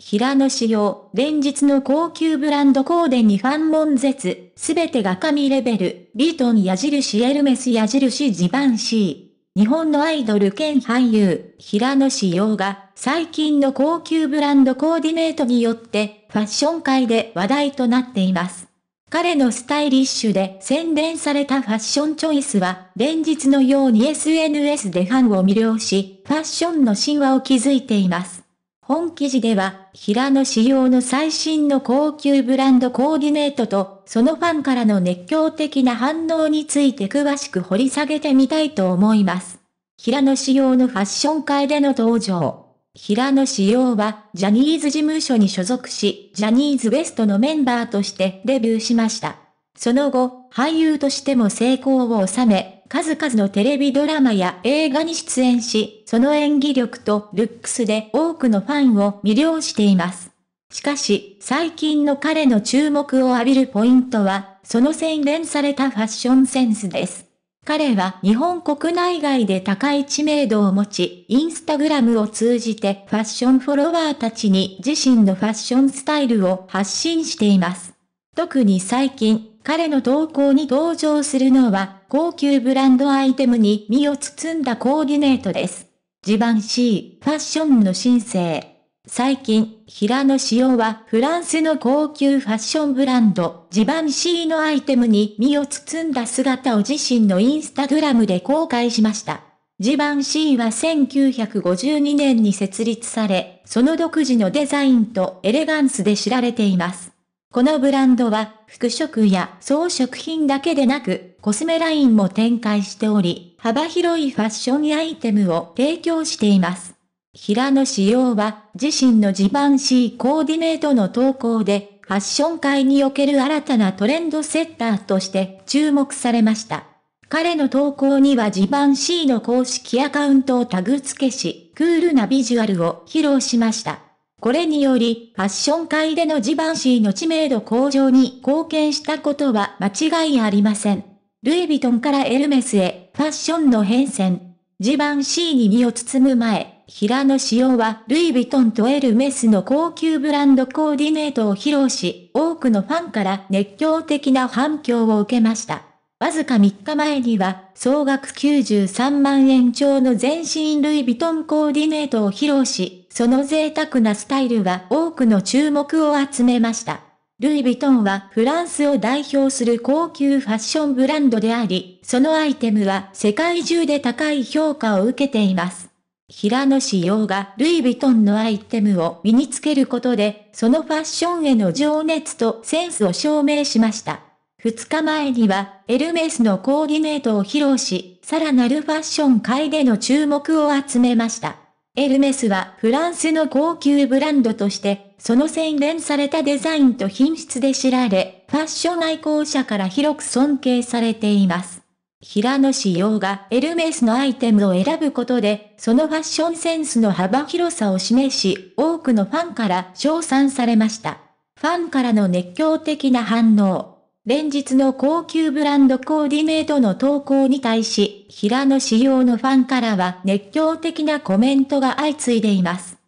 平野紫耀、連日の高級ブランドコーデにファン悶絶、すべてが神レベル、ビートン矢印エルメス矢印ジバンシー。日本のアイドル兼俳優、平野紫耀が、最近の高級ブランドコーディネートによって、ファッション界で話題となっています。彼のスタイリッシュで洗練されたファッションチョイスは、連日のように SNS でファンを魅了し、ファッションの神話を築いています。本記事では、平野仕様の最新の高級ブランドコーディネートと、そのファンからの熱狂的な反応について詳しく掘り下げてみたいと思います。平野仕様のファッション界での登場。平野紫耀は、ジャニーズ事務所に所属し、ジャニーズ WEST のメンバーとしてデビューしました。その後、俳優としても成功を収め、数々のテレビドラマや映画に出演し、その演技力とルックスで多くのファンを魅了しています。しかし、最近の彼の注目を浴びるポイントは、その洗練されたファッションセンスです。彼は日本国内外で高い知名度を持ち、インスタグラムを通じてファッションフォロワーたちに自身のファッションスタイルを発信しています。特に最近、彼の投稿に登場するのは、高級ブランドアイテムに身を包んだコーディネートです。地盤 C、ファッションの新星。最近、平野紫耀はフランスの高級ファッションブランド、ジバンシーのアイテムに身を包んだ姿を自身のインスタグラムで公開しました。ジバンシーは1952年に設立され、その独自のデザインとエレガンスで知られています。このブランドは、服飾や装飾品だけでなく、コスメラインも展開しており、幅広いファッションアイテムを提供しています。平野仕様は、自身のジバンシーコーディネートの投稿で、ファッション界における新たなトレンドセッターとして注目されました。彼の投稿にはジバンシーの公式アカウントをタグ付けし、クールなビジュアルを披露しました。これにより、ファッション界でのジバンシーの知名度向上に貢献したことは間違いありません。ルイ・ヴィトンからエルメスへ、ファッションの変遷。ジバンシーに身を包む前、平野紫耀はルイ・ヴィトンとエルメスの高級ブランドコーディネートを披露し、多くのファンから熱狂的な反響を受けました。わずか3日前には、総額93万円超の全身ルイ・ヴィトンコーディネートを披露し、その贅沢なスタイルは多くの注目を集めました。ルイ・ヴィトンはフランスを代表する高級ファッションブランドであり、そのアイテムは世界中で高い評価を受けています。平野紫耀がルイ・ヴィトンのアイテムを身につけることで、そのファッションへの情熱とセンスを証明しました。2日前には、エルメスのコーディネートを披露し、さらなるファッション界での注目を集めました。エルメスはフランスの高級ブランドとして、その洗練されたデザインと品質で知られ、ファッション愛好者から広く尊敬されています。平野紫耀がエルメスのアイテムを選ぶことで、そのファッションセンスの幅広さを示し、多くのファンから称賛されました。ファンからの熱狂的な反応。連日の高級ブランドコーディネートの投稿に対し、平野仕様のファンからは熱狂的なコメントが相次いでいます。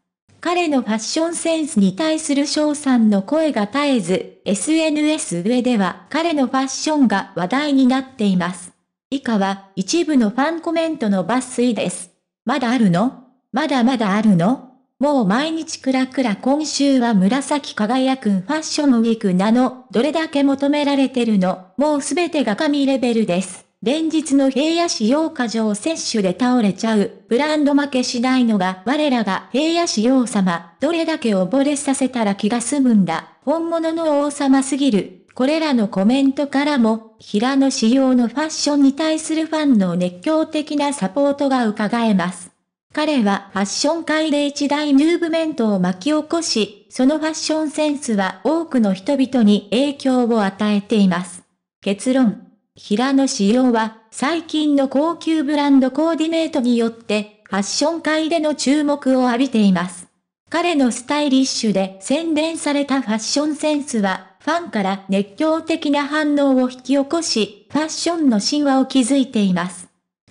彼のファッションセンスに対する翔さんの声が絶えず、SNS 上では彼のファッションが話題になっています。以下は一部のファンコメントの抜粋です。まだあるのまだまだあるのもう毎日クラクラ今週は紫輝くんファッションウィークなの、どれだけ求められてるの、もうすべてが神レベルです。連日の平野市洋過剰摂取で倒れちゃう、ブランド負けしないのが我らが平野市洋様、どれだけ溺れさせたら気が済むんだ、本物の王様すぎる。これらのコメントからも、平野市様のファッションに対するファンの熱狂的なサポートが伺えます。彼はファッション界で一大ムーブメントを巻き起こし、そのファッションセンスは多くの人々に影響を与えています。結論。平野紫耀は、最近の高級ブランドコーディネートによって、ファッション界での注目を浴びています。彼のスタイリッシュで洗練されたファッションセンスは、ファンから熱狂的な反応を引き起こし、ファッションの神話を築いています。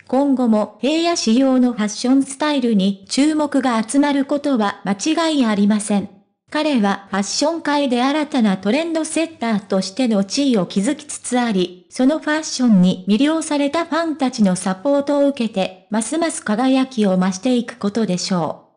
今後も平野仕様のファッションスタイルに注目が集まることは間違いありません。彼はファッション界で新たなトレンドセッターとしての地位を築きつつあり、そのファッションに魅了されたファンたちのサポートを受けて、ますます輝きを増していくことでしょう。